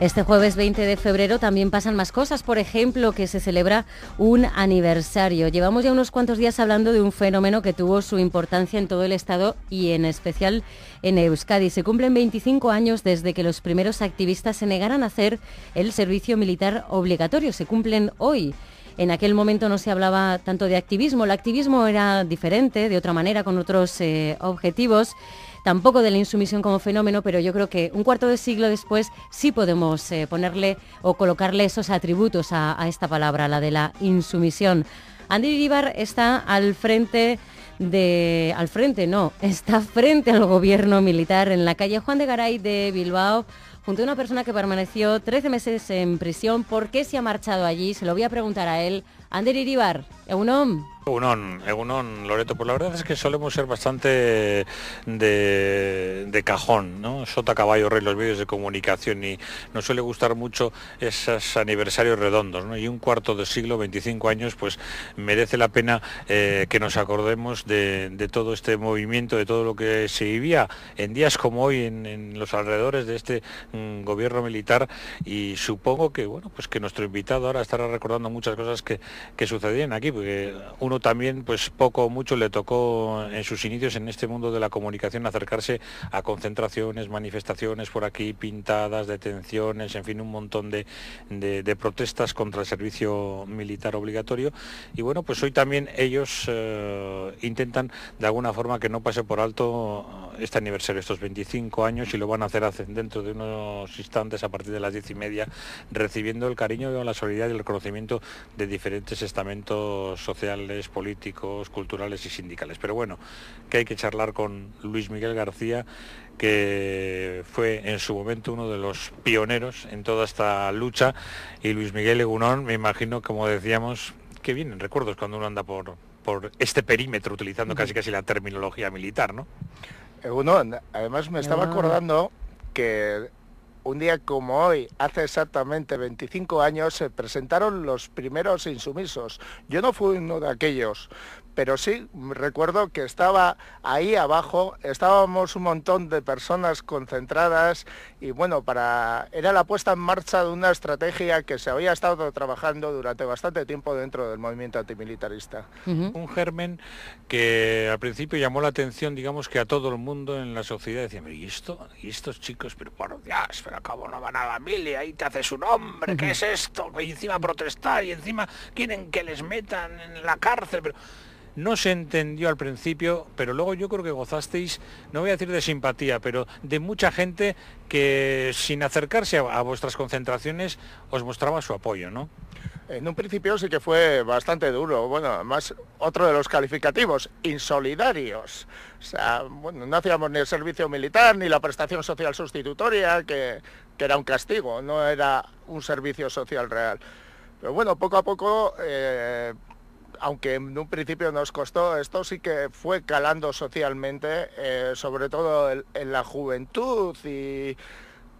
Este jueves 20 de febrero también pasan más cosas, por ejemplo, que se celebra un aniversario. Llevamos ya unos cuantos días hablando de un fenómeno que tuvo su importancia en todo el Estado y en especial en Euskadi. Se cumplen 25 años desde que los primeros activistas se negaran a hacer el servicio militar obligatorio. Se cumplen hoy. En aquel momento no se hablaba tanto de activismo, el activismo era diferente, de otra manera, con otros eh, objetivos tampoco de la insumisión como fenómeno, pero yo creo que un cuarto de siglo después sí podemos eh, ponerle o colocarle esos atributos a, esta palabra, la de la insumisión. Andy Vivar está al frente de... al frente no, está frente al gobierno militar en la calle Juan de Garay de Bilbao junto a una persona que permaneció 13 meses en prisión. ¿Por qué se ha marchado allí? Se lo voy a preguntar a él. Ander Iribar, Egunon. Egunon, Egunon, Loreto. Pues la verdad es que solemos ser bastante de, cajón, ¿no? Sota caballo rey los medios de comunicación y nos suele gustar mucho esos aniversarios redondos, ¿no? Y un cuarto de siglo, 25 años, pues merece la pena eh, que nos acordemos de, todo este movimiento, de todo lo que se vivía en días como hoy en los alrededores de este gobierno militar y supongo que bueno pues que nuestro invitado ahora estará recordando muchas cosas que, sucedían aquí porque uno también pues poco o mucho le tocó en sus inicios en este mundo de la comunicación acercarse a concentraciones manifestaciones por aquí pintadas detenciones en fin un montón de, protestas contra el servicio militar obligatorio y bueno pues hoy también ellos eh, intentan de alguna forma que no pase por alto este aniversario estos 25 años y lo van a hacer dentro de unos instantes a partir de las diez y media, recibiendo el cariño, la solidaridad y el conocimiento de diferentes estamentos sociales, políticos, culturales y sindicales. Pero bueno, que hay que charlar con Luis Miguel García que fue en su momento uno de los pioneros en toda esta lucha y Luis Miguel Egunón, me imagino, como decíamos, que vienen recuerdos cuando uno anda por, por este perímetro utilizando casi casi la terminología militar, ¿no? Egunón, además me estaba ah. acordando que un día como hoy, hace exactamente 25 años, se presentaron los primeros insumisos. Yo no fui uno de aquellos, pero sí recuerdo que estaba ahí abajo, estábamos un montón de personas concentradas y bueno, para era la puesta en marcha de una estrategia que se había estado trabajando durante bastante tiempo dentro del movimiento antimilitarista. Un germen que al principio llamó la atención, digamos que a todo el mundo en la sociedad decía, ¿y esto? ¿Y estos chicos? Pero por Dios, pero acabo no van a la mili, ahí te hace su nombre, ¿qué es esto? Y encima protestar y encima quieren que les metan en la cárcel, pero no se entendió al principio, pero luego yo creo que gozasteis, no voy a decir de simpatía, pero de mucha gente que sin acercarse a, vuestras concentraciones os mostraba su apoyo, ¿no? En un principio sí que fue bastante duro. Bueno, además, otro de los calificativos, insolidarios. O sea, bueno, no hacíamos ni el servicio militar ni la prestación social sustitutoria, que, era un castigo, no era un servicio social real. Pero bueno, poco a poco eh, aunque en un principio nos costó, esto sí que fue calando socialmente, eh, sobre todo en, la juventud y,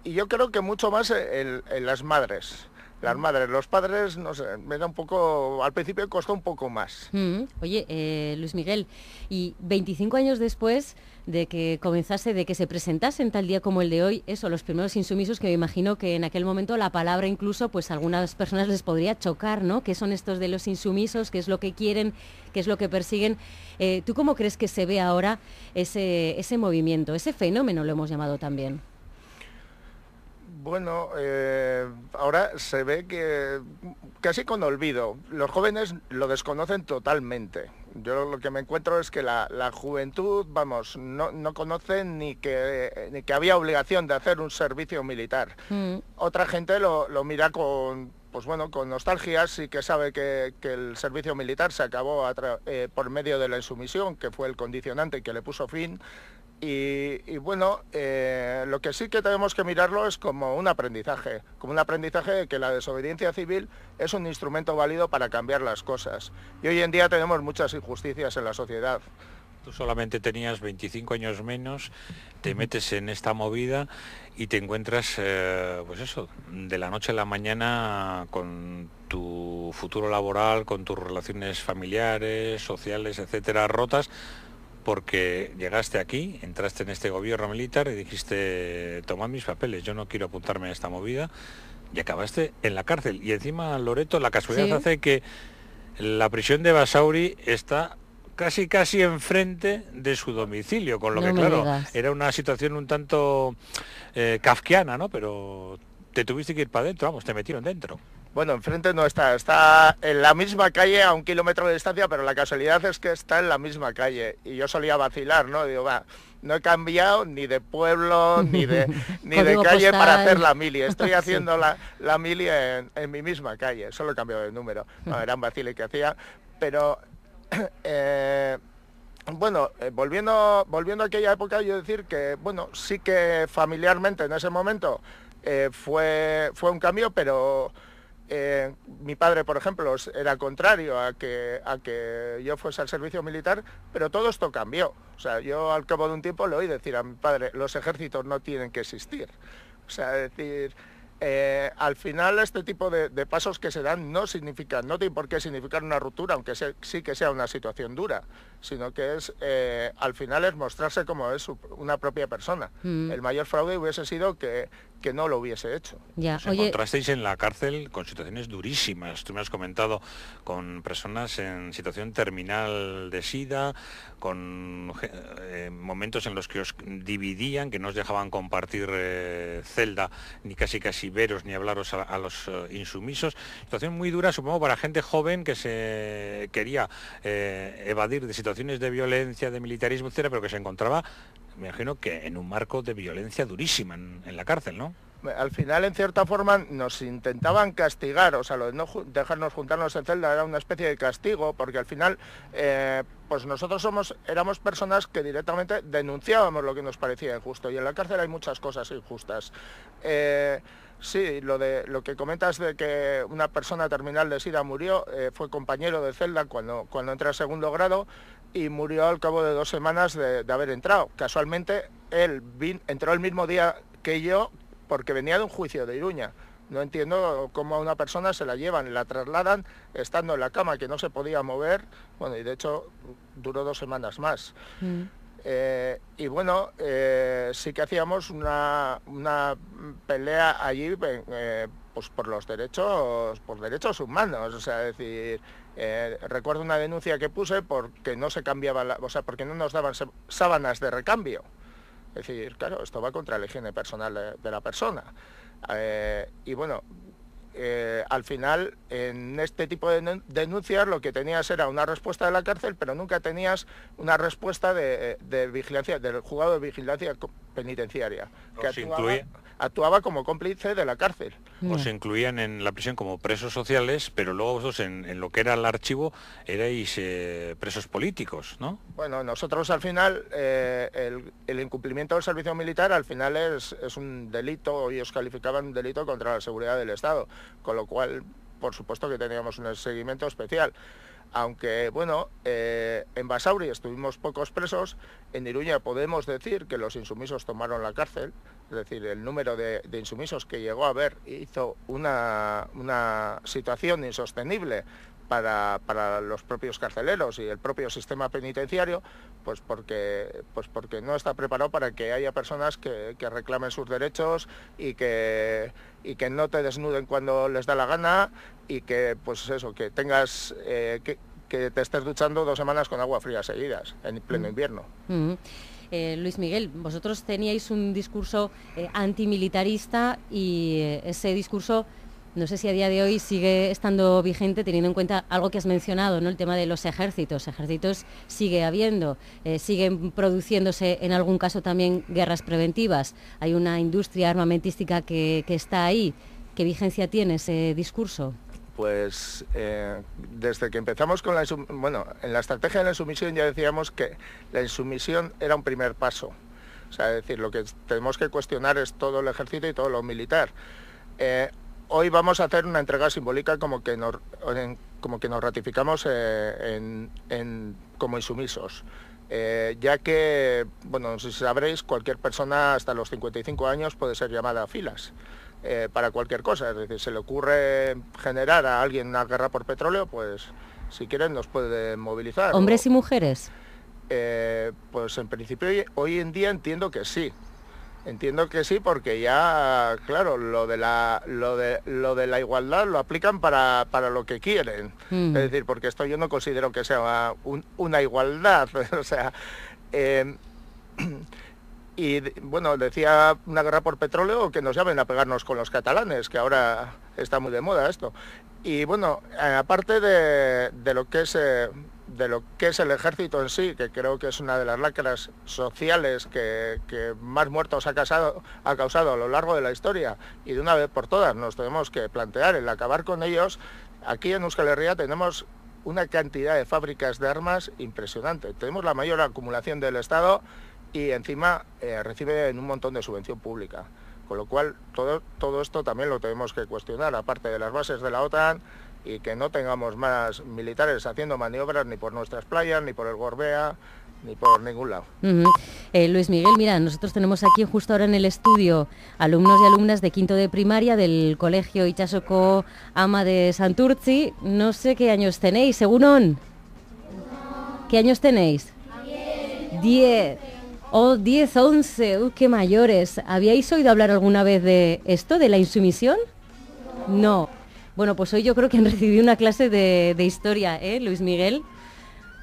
yo creo que mucho más en las madres las madres, los padres, no me da un poco, al principio costó un poco más. Mm, oye, eh, Luis Miguel, y 25 años después de que comenzase, de que se presentasen tal día como el de hoy, eso, los primeros insumisos que me imagino que en aquel momento la palabra incluso, pues a algunas personas les podría chocar, ¿no? ¿Qué son estos de los insumisos? ¿Qué es lo que quieren? ¿Qué es lo que persiguen? Eh, ¿Tú cómo crees que se ve ahora ese, ese movimiento, ese fenómeno lo hemos llamado también? Bueno, eh, ahora se ve que casi con olvido. Los jóvenes lo desconocen totalmente. Yo lo que me encuentro es que la, juventud, vamos, no, no conocen ni que, que había obligación de hacer un servicio militar. Mm. Otra gente lo, mira con, pues bueno, con nostalgia y que sabe que, el servicio militar se acabó eh, por medio de la insumisión, que fue el condicionante que le puso fin y, bueno, eh, lo que sí que tenemos que mirarlo es como un aprendizaje, como un aprendizaje de que la desobediencia civil es un instrumento válido para cambiar las cosas. Y hoy en día tenemos muchas injusticias en la sociedad. Tú solamente tenías 25 años menos, te metes en esta movida y te encuentras, eh, pues eso, de la noche a la mañana con tu futuro laboral, con tus relaciones familiares, sociales, etcétera, rotas porque llegaste aquí, entraste en este gobierno militar y dijiste, toma mis papeles, yo no quiero apuntarme a esta movida, y acabaste en la cárcel. Y encima, Loreto, la casualidad hace que la prisión de Basauri está casi casi enfrente de su domicilio, con lo que claro, era una situación un tanto eh, kafkiana, ¿no? Pero te tuviste que ir para adentro, vamos, te metieron dentro. Bueno, enfrente no está, está en la misma calle a un kilómetro de distancia, pero la casualidad es que está en la misma calle. Y yo solía vacilar, ¿no? Digo, va, no he cambiado ni de pueblo, ni de, ni de calle para hacer la mili. Estoy haciendo la, la, mili en, mi misma calle, solo he cambiado de número. No, eran vaciles que hacía, pero... Eh, bueno, eh, volviendo, volviendo a aquella época, yo decir que, bueno, sí que familiarmente en ese momento eh, fue, fue un cambio, pero eh, mi padre, por ejemplo, era contrario a que, a que yo fuese al servicio militar, pero todo esto cambió. O sea, yo al cabo de un tiempo le oí decir a mi padre, los ejércitos no tienen que existir. O sea, decir, eh, al final este tipo de, pasos que se dan no significan, no tienen por qué significar una ruptura, aunque sí que sea una situación dura, sino que es, eh, al final es mostrarse como es una propia persona. Mm. El mayor fraude hubiese sido que que no lo hubiese hecho. Ya, Os encontrasteis en la cárcel con situaciones durísimas. Tú me has comentado con personas en situación terminal de SIDA, con eh, momentos en los que os dividían, que no os dejaban compartir eh, celda, ni casi casi veros, ni hablaros a, los eh, insumisos. Situación muy dura, supongo, para gente joven que se quería evadir de situaciones de violencia, de militarismo, etcétera, pero que se encontraba me imagino que en un marco de violencia durísima en, la cárcel, ¿no? al final en cierta forma nos intentaban castigar, o sea, lo de no dejarnos juntarnos en celda era una especie de castigo, porque al final eh, pues nosotros somos, éramos personas que directamente denunciábamos lo que nos parecía injusto, y en la cárcel hay muchas cosas injustas. Eh, sí, lo, de, lo que comentas de que una persona terminal de SIDA murió eh, fue compañero de celda cuando, cuando entra a segundo grado, y murió al cabo de dos semanas de, haber entrado. Casualmente, él entró el mismo día que yo porque venía de un juicio de Iruña. No entiendo cómo a una persona se la llevan, la trasladan estando en la cama, que no se podía mover. Bueno, y de hecho duró dos semanas más. Mm. Eh, y bueno, eh, sí que hacíamos una, pelea allí eh, pues, por los derechos, por derechos humanos. O sea, decir, eh, recuerdo una denuncia que puse porque no se cambiaba, o sea, porque no nos daban sábanas de recambio. Es decir, claro, esto va contra la higiene personal de, la persona. Eh, y bueno, eh, al final en este tipo de denuncias lo que tenías era una respuesta de la cárcel, pero nunca tenías una respuesta de, vigilancia, del juzgado de vigilancia penitenciaria. Que actuaba, actuaba como cómplice de la cárcel. Os incluían en la prisión como presos sociales, pero luego vosotros en, lo que era el archivo erais eh, presos políticos, ¿no? Bueno, nosotros al final, eh, el, incumplimiento del servicio militar al final es, es un delito, y os calificaban un delito contra la seguridad del Estado, con lo cual, por supuesto que teníamos un seguimiento especial aunque bueno, eh, en Basauri estuvimos pocos presos, en Iruña podemos decir que los insumisos tomaron la cárcel, es decir, el número de, insumisos que llegó a haber hizo una situación insostenible para, los propios carceleros y el propio sistema penitenciario, pues porque, pues porque no está preparado para que haya personas que, reclamen sus derechos y que, y que no te desnuden cuando les da la gana y que pues eso, que tengas eh, que, te estés duchando dos semanas con agua fría seguidas en pleno mm. invierno. Mm. Eh, Luis Miguel, vosotros teníais un discurso eh, antimilitarista y ese discurso no sé si a día de hoy sigue estando vigente teniendo en cuenta algo que has mencionado, ¿no? el tema de los ejércitos. Ejércitos sigue habiendo, eh, siguen produciéndose en algún caso también guerras preventivas. Hay una industria armamentística que, está ahí. ¿Qué vigencia tiene ese discurso? Pues eh, desde que empezamos con la bueno, en la estrategia de la insumisión ya decíamos que la insumisión era un primer paso. O sea, es decir, lo que tenemos que cuestionar es todo el ejército y todo lo militar. Eh, hoy vamos a hacer una entrega simbólica como que nos, como que nos ratificamos eh, como insumisos. Eh, ya que, bueno, si sabréis, cualquier persona hasta los 55 años puede ser llamada a filas eh, para cualquier cosa. Es decir, se le ocurre generar a alguien una guerra por petróleo, pues si quieren nos puede movilizar. ¿Hombres y mujeres? pues en principio hoy en día entiendo que sí, Entiendo que sí, porque ya, claro, lo de la, de, lo de la igualdad lo aplican para, lo que quieren. Mm. Es decir, porque esto yo no considero que sea una igualdad. o sea, eh, y bueno, decía una guerra por petróleo que nos llamen a pegarnos con los catalanes, que ahora está muy de moda esto. Y bueno, aparte de, lo que es... Eh, de lo que es el ejército en sí, que creo que es una de las lacras sociales que, más muertos ha, causado a lo largo de la historia y de una vez por todas nos tenemos que plantear el acabar con ellos, aquí en Euskal Herria tenemos una cantidad de fábricas de armas impresionante. Tenemos la mayor acumulación del Estado y encima eh, recibe reciben un montón de subvención pública. Con lo cual todo esto también lo tenemos que cuestionar, aparte de las bases de la OTAN, y que no tengamos más militares haciendo maniobras ni por nuestras playas, ni por el Gorbea, ni por ningún lado. Eh, Luis Miguel, mira, nosotros tenemos aquí justo ahora en el estudio alumnos y alumnas de quinto de primaria del colegio Ichasoco Ama de Santurci. No sé qué años tenéis, según ¿Qué años tenéis? Diez. o oh, diez, once. ¡Uy, qué mayores. ¿Habíais oído hablar alguna vez de esto, de la insumisión? No. Bueno, pues hoy yo creo que recibí una clase de, historia, ¿eh? Luis Miguel?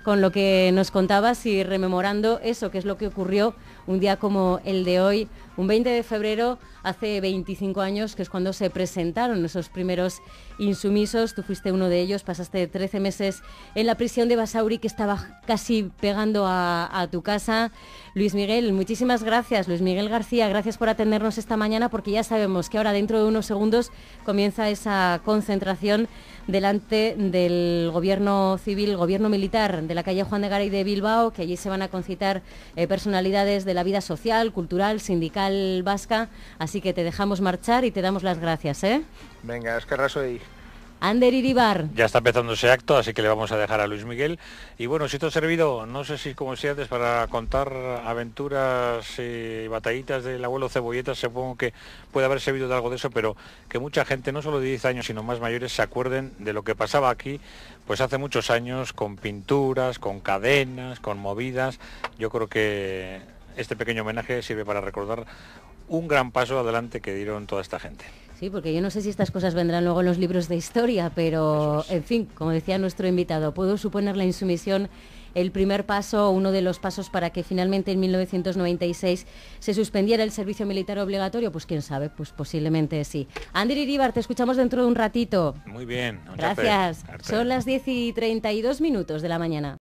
Con lo que nos contabas y rememorando eso, que es lo que ocurrió un día como el de hoy, un 20 de febrero, hace 25 años, que es cuando se presentaron esos primeros insumisos. Tú fuiste uno de ellos, pasaste 13 meses en la prisión de Basauri, que estaba casi pegando a, tu casa. Luis Miguel, muchísimas gracias. Luis Miguel García, gracias por atendernos esta mañana, porque ya sabemos que ahora dentro de unos segundos comienza esa concentración delante del gobierno civil, gobierno militar de la calle Juan de Garay de Bilbao, que allí se van a concitar eh, personalidades de la vida social, cultural, sindical Vasca. Así que te dejamos marchar y te damos las gracias, ¿eh? Venga, es que y. Ander Iribar. Ya está empezando ese acto, así que le vamos a dejar a Luis Miguel. Y bueno, si te ha servido, no sé si como si antes, para contar aventuras y batallitas del abuelo Cebolletas, supongo que puede haber servido de algo de eso, pero que mucha gente, no solo de 10 años, sino más mayores, se acuerden de lo que pasaba aquí, pues hace muchos años, con pinturas, con cadenas, con movidas. Yo creo que este pequeño homenaje sirve para recordar un gran paso adelante que dieron toda esta gente. Sí, porque yo no sé si estas cosas vendrán luego en los libros de historia, pero en fin, como decía nuestro invitado, puedo suponer la insumisión el primer paso, uno de los pasos para que finalmente en 1996 se suspendiera el servicio militar obligatorio? Pues quién sabe, pues posiblemente sí. Andri Iribar, te escuchamos dentro de un ratito. Muy bien. Gracias. Son las 10 y 32 minutos de la mañana.